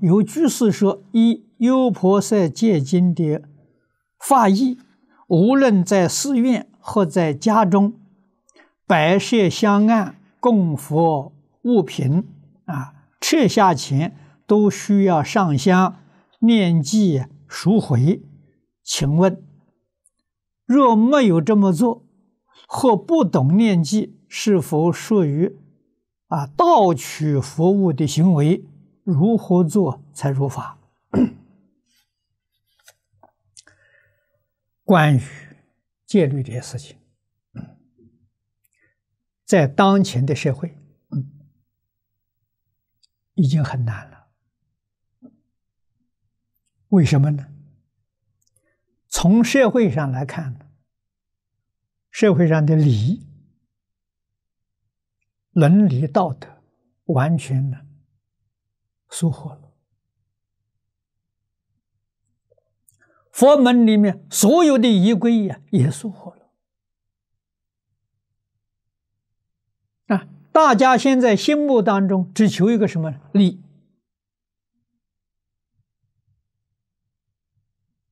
有居士说：“一优婆塞戒经的法义，无论在寺院或在家中，摆设香案供佛物品，啊，撤下前都需要上香、念记赎回。请问，若没有这么做，或不懂念记，是否属于啊盗取佛物的行为？”如何做才如法？关于戒律这些事情，在当前的社会已经很难了。为什么呢？从社会上来看，社会上的礼、伦理、道德，完全呢？疏忽了，佛门里面所有的仪规呀也疏忽了。啊，大家现在心目当中只求一个什么利？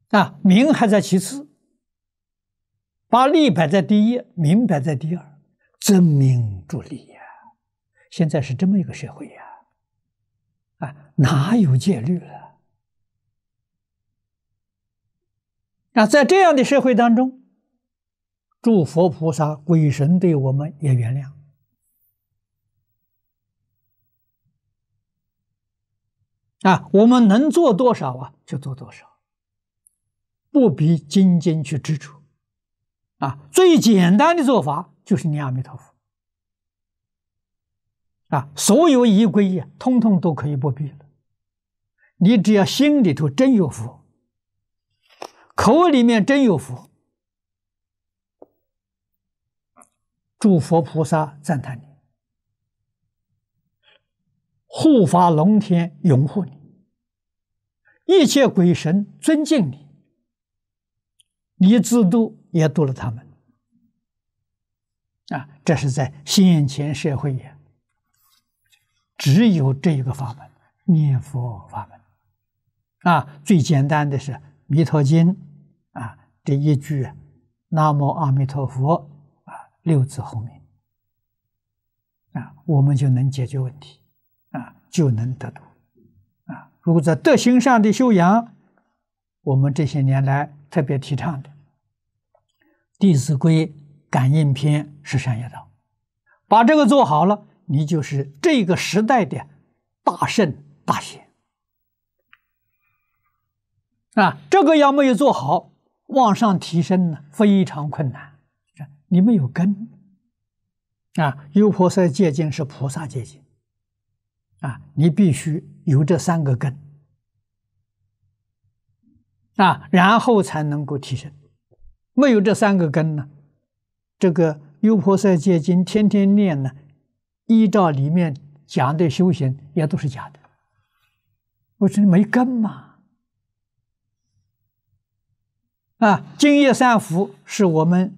啊，名还在其次，把利摆在第一，名摆在第二，争名逐利呀。现在是这么一个社会呀。啊，哪有戒律了？那在这样的社会当中，诸佛菩萨、鬼神对我们也原谅。啊，我们能做多少啊，就做多少，不必斤斤去支出。啊，最简单的做法就是念阿弥陀佛。啊，所有仪规呀，通通都可以不必了。你只要心里头真有佛，口里面真有佛，诸佛菩萨赞叹你，护法龙天拥护你，一切鬼神尊敬你，你自度也度了他们。啊，这是在现前社会呀。只有这一个法门，念佛法门啊，最简单的是《弥陀经》啊，这一句“南无阿弥陀佛”啊，六字后面啊，我们就能解决问题啊，就能得到啊。如果在德行上的修养，我们这些年来特别提倡的《弟子规》《感应篇》是善业道，把这个做好了。你就是这个时代的大圣大贤啊！这个要没有做好，往上提升呢非常困难。你没有根啊，优婆塞戒经是菩萨戒经啊，你必须有这三个根啊，然后才能够提升。没有这三个根呢，这个优婆塞戒经天天念呢。依照里面讲的修行也都是假的，我说你没根嘛！啊，今业三福是我们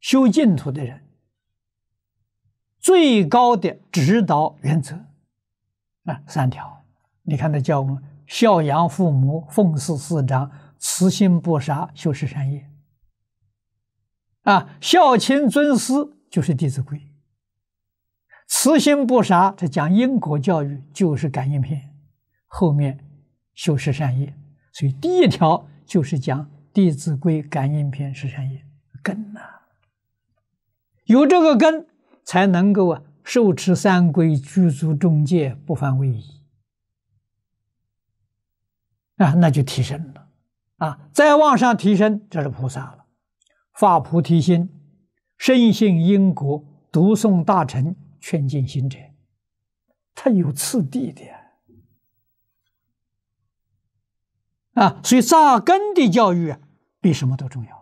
修净土的人最高的指导原则啊，三条。你看叫教们孝养父母，奉事四长，慈心不杀，修十善业。啊，孝亲尊师就是《弟子规》。慈心不杀，他讲因果教育就是感应篇，后面修十善业，所以第一条就是讲《弟子规》感应篇十善业根呐，有这个根才能够啊受持三规，具足中戒，不犯威仪啊，那就提升了啊，再往上提升就是菩萨了，发菩提心，深信因果，读诵大乘。劝进心者，他有次第的啊，所以扎根的教育比什么都重要。